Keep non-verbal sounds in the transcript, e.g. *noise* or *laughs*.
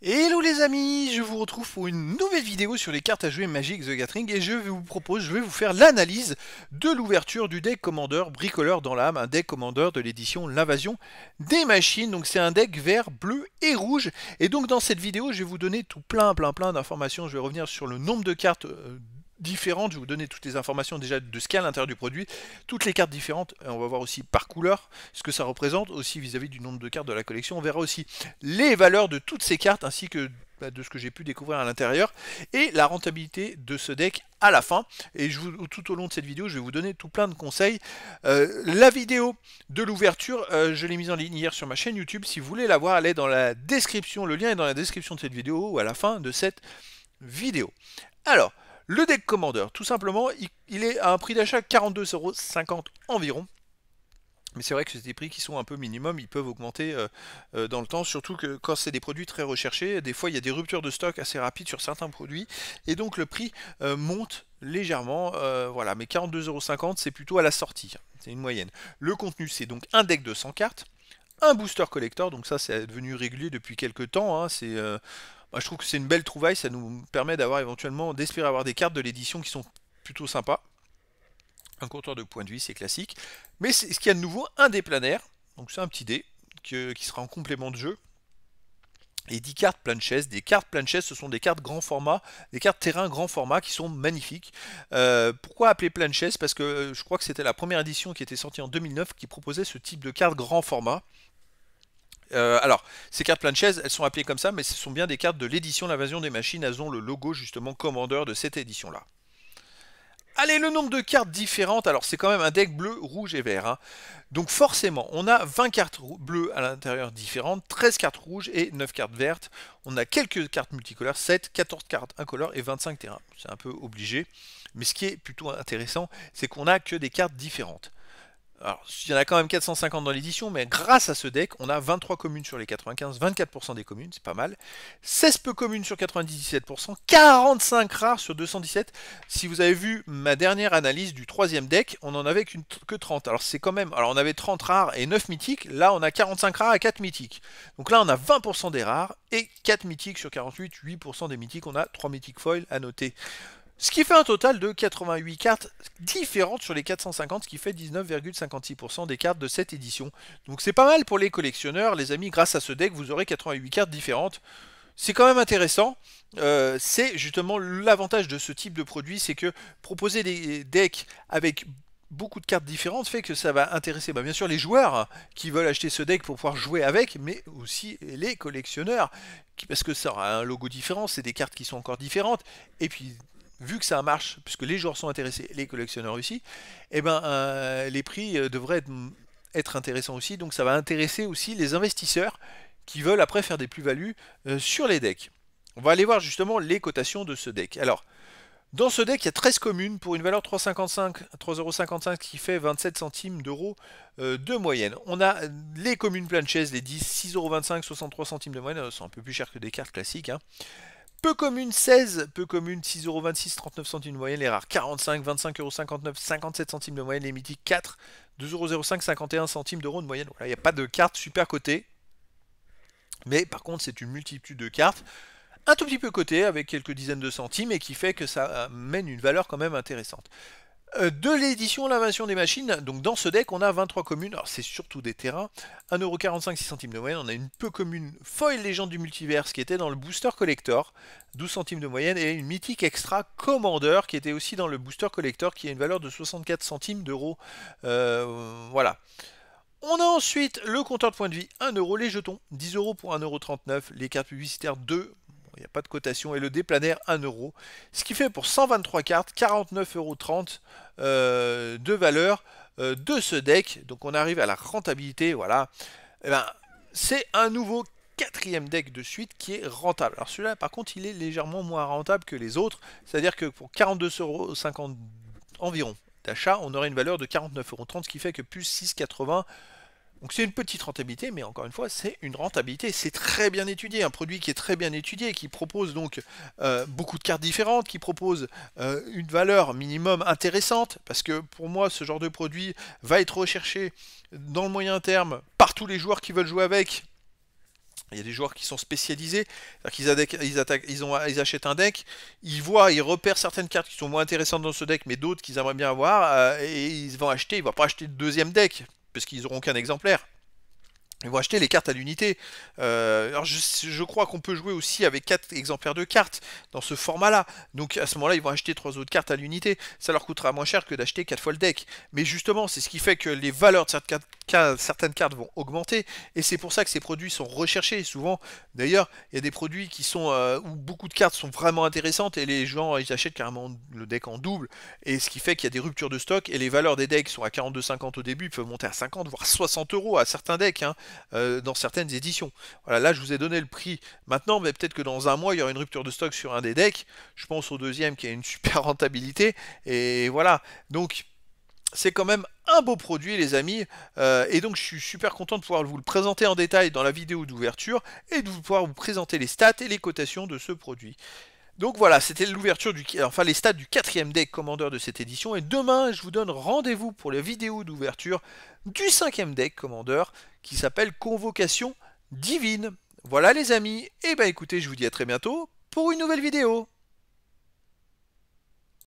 Hello les amis, je vous retrouve pour une nouvelle vidéo sur les cartes à jouer Magic the Gathering et je vous propose, je vais vous faire l'analyse de l'ouverture du deck commandeur Bricoleur dans l'âme, un deck commandeur de l'édition L'invasion des machines, donc c'est un deck vert, bleu et rouge et donc dans cette vidéo je vais vous donner tout plein plein plein d'informations, je vais revenir sur le nombre de cartes euh, différentes. Je vais vous donner toutes les informations déjà de ce qu'il y a à l'intérieur du produit. Toutes les cartes différentes. Euh, on va voir aussi par couleur ce que ça représente aussi vis-à-vis du nombre de cartes de la collection. On verra aussi les valeurs de toutes ces cartes ainsi que bah, de ce que j'ai pu découvrir à l'intérieur et la rentabilité de ce deck à la fin et je vous, tout au long de cette vidéo je vais vous donner tout plein de conseils euh, la vidéo de l'ouverture euh, je l'ai mise en ligne hier sur ma chaîne youtube si vous voulez la voir elle est dans la description le lien est dans la description de cette vidéo ou à la fin de cette vidéo alors le deck Commander, tout simplement, il, est à un prix d'achat 42,50€ environ. Mais c'est vrai que c'est des prix qui sont un peu minimum, ils peuvent augmenter euh, euh, dans le temps, surtout que quand c'est des produits très recherchés, des fois il y a des ruptures de stock assez rapides sur certains produits, et donc le prix euh, monte légèrement, voilà, mais 42,50€ c'est plutôt à la sortie, hein. c'est une moyenne. Le contenu c'est donc un deck de 100 cartes, un booster collector, donc ça c'est devenu régulier depuis quelques temps. Hein, c'est, euh, je trouve que c'est une belle trouvaille, ça nous permet d'avoir éventuellement, d'espérer avoir des cartes de l'édition qui sont plutôt sympas. Un compteur de points de vie, c'est classique. Mais ce qu'il y a de nouveau, un dé planaires, donc c'est un petit dé, qui sera en complément de jeu et 10 cartes planches. Des cartes planches, ce sont des cartes grand format, des cartes terrain grand format qui sont magnifiques. Euh, pourquoi appeler planches Parce que euh, je crois que c'était la première édition qui était sortie en 2009 qui proposait ce type de cartes grand format. Euh, alors, ces cartes planches, elles sont appelées comme ça, mais ce sont bien des cartes de l'édition L'invasion des machines. Elles ont le logo justement commandeur de cette édition-là. Allez, le nombre de cartes différentes, alors c'est quand même un deck bleu, rouge et vert. Hein. Donc forcément, on a 20 cartes bleues à l'intérieur différentes, 13 cartes rouges et 9 cartes vertes. On a quelques cartes multicolores, 7, 14 cartes incolores et 25 terrains. C'est un peu obligé. Mais ce qui est plutôt intéressant, c'est qu'on a que des cartes différentes. Alors, il y en a quand même 450 dans l'édition, mais grâce à ce deck, on a 23 communes sur les 95, 24% des communes, c'est pas mal. 16 peu communes sur 97%, 45 rares sur 217. Si vous avez vu ma dernière analyse du troisième deck, on en avait que 30. Alors c'est quand même, alors on avait 30 rares et 9 mythiques, là on a 45 rares et 4 mythiques. Donc là on a 20% des rares et 4 mythiques sur 48, 8% des mythiques, on a 3 mythiques foil à noter. Ce qui fait un total de 88 cartes différentes sur les 450, ce qui fait 19,56% des cartes de cette édition. Donc c'est pas mal pour les collectionneurs, les amis, grâce à ce deck, vous aurez 88 cartes différentes. C'est quand même intéressant, euh, c'est justement l'avantage de ce type de produit, c'est que proposer des decks avec beaucoup de cartes différentes fait que ça va intéresser bah, bien sûr les joueurs qui veulent acheter ce deck pour pouvoir jouer avec, mais aussi les collectionneurs, parce que ça aura un logo différent, c'est des cartes qui sont encore différentes, et puis vu que ça marche, puisque les joueurs sont intéressés, les collectionneurs aussi, eh ben, euh, les prix euh, devraient mm, être, intéressants aussi. Donc ça va intéresser aussi les investisseurs qui veulent après faire des plus-values euh, sur les decks. On va aller voir justement les cotations de ce deck. Alors, dans ce deck, il y a 13 communes pour une valeur 3,55 qui fait 27 centimes d'euros de moyenne. On a les communes planches, les 10, 6,25€, 63 centimes de moyenne. C'est un peu plus cher que des cartes classiques. Hein. Peu commune 16, peu commune 6,26€, 39 centimes de moyenne, les rares 45, 25,59€, 57 centimes de moyenne, les mythiques 4, 2,05€, 51 centimes d'euros de moyenne. Voilà, il n'y a pas de cartes super cotées, Mais par contre, c'est une multitude de cartes, un tout petit peu cotées, avec quelques dizaines de centimes, et qui fait que ça euh, mène une valeur quand même intéressante. Euh, de l'édition l'invention des machines, donc dans ce deck on a 23 communes, alors c'est surtout des terrains, 1,45€ 6 centimes de moyenne, on a une peu commune foil légende du multiverse qui était dans le booster collector, 12 centimes de moyenne, et une mythique extra commander qui était aussi dans le booster collector qui a une valeur de 64 centimes d'euros. Euh, voilà. On a ensuite le compteur de points de vie, 1€, les jetons, 10€ pour 1,39€, les cartes publicitaires 2, il n'y a pas de cotation, et le déplanaire 1€, 1 euro. Ce qui fait pour 123 cartes, 49,30 euros euh, de valeur euh, de ce deck. Donc on arrive à la rentabilité, voilà. Eh ben, c'est un nouveau quatrième deck de suite qui est rentable. Alors celui-là, par contre, il est légèrement moins rentable que les autres, c'est-à-dire que pour 42,50€ environ d'achat, on aurait une valeur de 49,30€, ce qui fait que plus 6,80 donc c'est une petite rentabilité, mais encore une fois, c'est une rentabilité, c'est très bien étudié, un produit qui est très bien étudié, qui propose donc euh, beaucoup de cartes différentes, qui propose euh, une valeur minimum intéressante, parce que pour moi, ce genre de produit va être recherché dans le moyen terme par tous les joueurs qui veulent jouer avec. Il y a des joueurs qui sont spécialisés, c'est-à-dire qu'ils ils achètent un deck, ils voient, ils repèrent certaines cartes qui sont moins intéressantes dans ce deck, mais d'autres qu'ils aimeraient bien avoir, euh, et ils vont acheter, ils ne vont pas acheter le deuxième deck qu'ils n'auront qu'un exemplaire. Ils vont acheter les cartes à l'unité. Euh, alors je, crois qu'on peut jouer aussi avec 4 exemplaires de cartes dans ce format-là. Donc à ce moment-là, ils vont acheter 3 autres cartes à l'unité. Ça leur coûtera moins cher que d'acheter 4 fois le deck. Mais justement, c'est ce qui fait que les valeurs de certaines cartes, vont augmenter. Et c'est pour ça que ces produits sont recherchés. Souvent, d'ailleurs, il y a des produits qui sont euh, où beaucoup de cartes sont vraiment intéressantes et les gens ils achètent carrément le deck en double. Et ce qui fait qu'il y a des ruptures de stock et les valeurs des decks sont à 42,50 au début, peuvent monter à 50 voire 60 euros à certains decks. Hein. Euh, dans certaines éditions. Voilà, là je vous ai donné le prix maintenant, mais peut-être que dans un mois il y aura une rupture de stock sur un des decks. Je pense au deuxième qui a une super *laughs* rentabilité. Et voilà. Donc c'est quand même un beau produit les amis euh, et donc je suis super content de pouvoir vous le présenter en détail dans la vidéo d'ouverture et de pouvoir vous présenter les stats et les cotations de ce produit. Donc voilà, c'était l'ouverture du, enfin les stats du quatrième deck commandeur de cette édition. Et demain, je vous donne rendez-vous pour la vidéo d'ouverture du cinquième deck commandeur qui s'appelle Convocation divine. Voilà les amis, et eh ben écoutez, je vous dis à très bientôt pour une nouvelle vidéo.